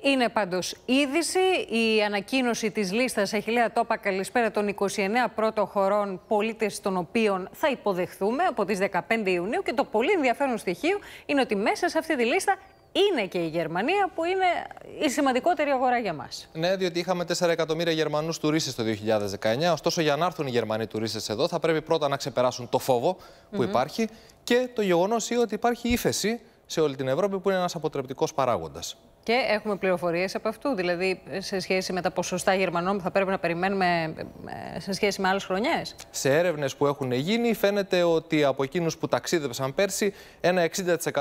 Είναι πάντως είδηση. Η ανακοίνωση της λίστας Αχηλέα Τόπα Καλησπέρα των 29 πρώτων χωρών πολίτες των οποίων θα υποδεχθούμε από τις 15 Ιουνίου. Και το πολύ ενδιαφέρον στοιχείο είναι ότι μέσα σε αυτή τη λίστα είναι και η Γερμανία που είναι η σημαντικότερη αγορά για μας. Ναι, διότι είχαμε 4 εκατομμύρια Γερμανούς τουρίστες το 2019. Ωστόσο, για να έρθουν οι Γερμανοί τουρίστες εδώ, θα πρέπει πρώτα να ξεπεράσουν το φόβο που υπάρχει και το γεγονός ότι υπάρχει ύφεση σε όλη την Ευρώπη, που είναι ένας αποτρεπτικός παράγοντας. Και έχουμε πληροφορίες από αυτού, δηλαδή σε σχέση με τα ποσοστά Γερμανών που θα πρέπει να περιμένουμε ε, ε, σε σχέση με άλλες χρονιές. Σε έρευνες που έχουν γίνει, φαίνεται ότι από εκείνους που ταξίδεψαν πέρσι, ένα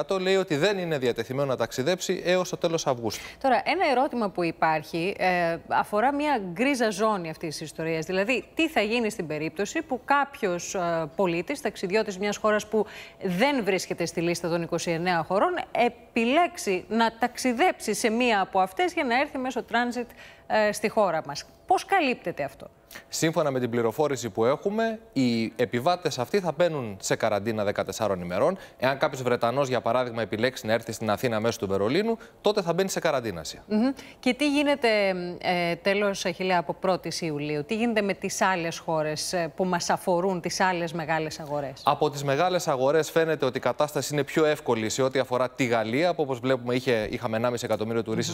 60% λέει ότι δεν είναι διατεθειμένο να ταξιδέψει έως το τέλος Αυγούστου. Τώρα, ένα ερώτημα που υπάρχει ε, αφορά μια γκρίζα ζώνη αυτής της ιστορίας. Δηλαδή, τι θα γίνει στην περίπτωση που κάποιος ε, πολίτης, ταξιδιώτης μιας χώρας που δεν βρίσκεται στη λίστα των 29 χωρών, επιλέξει να ταξιδέψει σε μία από αυτές για να έρθει μέσω τράνζιτ ε, στη χώρα μας. Πώς καλύπτεται αυτό. Σύμφωνα με την πληροφόρηση που έχουμε, οι επιβάτες αυτοί θα μπαίνουν σε καραντίνα 14 ημερών. Εάν κάποιος Βρετανός, για παράδειγμα, επιλέξει να έρθει στην Αθήνα μέσω του Βερολίνου, τότε θα μπαίνει σε καραντίναση. Mm Και τι γίνεται, ε, τελο Χιλέα, από 1η Ιουλίου, τι γίνεται με τις άλλες χώρες ε, που μας αφορούν, τις άλλες μεγάλες αγορές. Από τις μεγάλες αγορές φαίνεται ότι η κατάσταση είναι πιο εύκολη σε ό,τι αφορά τη Γαλλία, που όπως βλέπουμε είχε, είχαμε 1,5 εκατομμύρια εκατομμύριο τουρίστες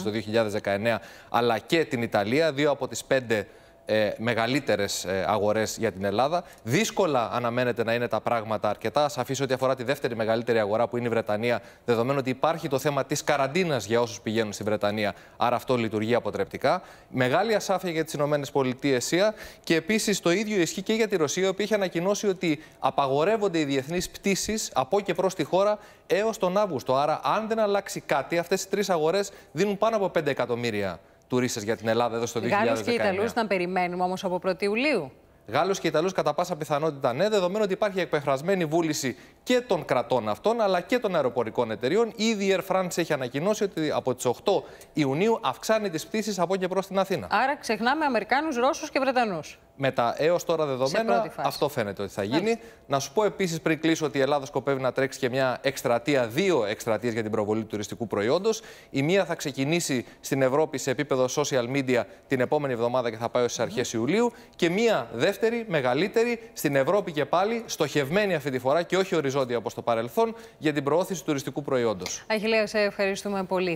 mm -hmm. το 2019, αλλά και την Ιταλία, δύο από τις πέντε ε, μεγαλύτερες ε, αγορές για την Ελλάδα. Δύσκολα αναμένεται να είναι τα πράγματα αρκετά. αφήσω ότι αφορά τη δεύτερη μεγαλύτερη αγορά που είναι η Βρετανία, δεδομένου ότι υπάρχει το θέμα της καραντίνας για όσους πηγαίνουν στη Βρετανία. Άρα αυτό λειτουργεί αποτρεπτικά. Μεγάλη ασάφεια για τις ΗΠΑ και επίσης το ίδιο ισχύει και για τη Ρωσία, η οποία ανακοινώσει ότι απαγορεύονται οι διεθνείς πτήσεις από και προς τη χώρα έως τον Αύγουστο. Άρα, αν δεν αλλάξει κάτι, αυτές οι τρεις αγορές δίνουν πάνω από 5 εκατομμύρια τουρίστες για την Ελλάδα εδώ στο 2019. Γάλλους και Ιταλούς να περιμένουμε όμως από 1η Ιουλίου. Γάλλους και Ιταλούς κατά πάσα πιθανότητα ναι, δεδομένου ότι υπάρχει εκπεχρασμένη βούληση και των κρατών αυτών αλλά και των αεροπορικών εταιριών. Ήδη η Air France έχει ανακοινώσει ότι από τις 8 Ιουνίου αυξάνει τις πτήσεις από και προς την Αθήνα. Άρα ξεχνάμε Αμερικάνους, Ρώσους και Βρετανούς. Με τα έως τώρα δεδομένα, αυτό φαίνεται ότι θα ναι. γίνει. Να σου πω επίσης πριν κλείσω ότι η Ελλάδα σκοπεύει να τρέξει και μια εκστρατεία, δύο εκστρατείες για την προβολή του τουριστικού προϊόντος. Η μία θα ξεκινήσει στην Ευρώπη σε επίπεδο social media την επόμενη εβδομάδα και θα πάει ως τι αρχέ Ιουλίου. Και μία δεύτερη, μεγαλύτερη, στην Ευρώπη και πάλι, στοχευμένη αυτή τη φορά και όχι οριζόντια οριζόντια όπως το παρελθόν για την προώθηση τουριστικού προϊόντος. Αχιλέα, σε ευχαριστούμε πολύ.